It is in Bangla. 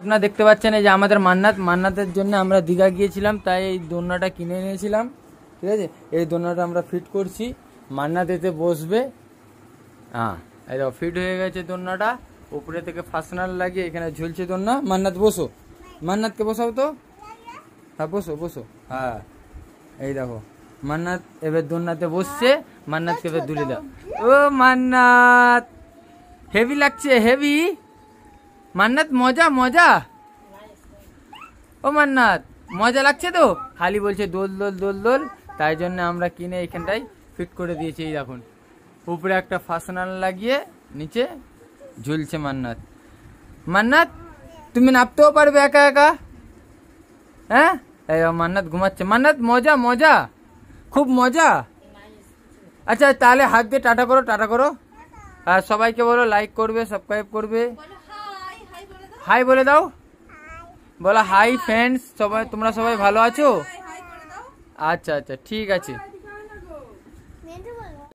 আপনারা দেখতে পাচ্ছেন এই যে আমাদের মান্নাত মান্নাতের জন্য আমরা দীঘা গিয়েছিলাম তাই এই দোনাটা কিনে নিয়েছিলাম ঠিক আছে এই দোনাটা আমরা ফিট করছি মান্নাত এতে বসবে হ্যাঁ এই ফিট হয়ে গেছে দোনাটা উপরে থেকে ফাসনার লাগিয়ে এখানে ঝুলছে দোলনা মান্নাত বসো মান্নাতকে বসাও তো হ্যাঁ বসো বসো হ্যাঁ এই দেখো মান্নাত এবার দোলনাতে বসছে মান্নাতকে এবার দূরে দাও ও মান্নাত হেভি লাগছে হেভি মান্নাত মজা মজা ও মান্নাত মজা লাগছে তো খালি বলছে দোল দোল দোল দোল তাই জন্য আমরা কিনে এখানটায় ফিট করে দিয়েছি এই দেখুন উপরে একটা ফাসনাল লাগিয়ে নিচে ঝুলছে মান্নাত মান্নাত তুমি নাপতেও পারবে একা একা হ্যাঁ এই মান্নাত ঘুমাচ্ছে মান্নাত মজা মজা খুব মজা আচ্ছা তাহলে হাত দিয়ে টাটা করো টাটা করো আর সবাইকে বলো লাইক করবে সাবস্ক্রাইব করবে হাই বলে দাও বলো হাই ফ্রেন্ডস সবাই তোমরা সবাই ভালো আছো আচ্ছা আচ্ছা ঠিক আছে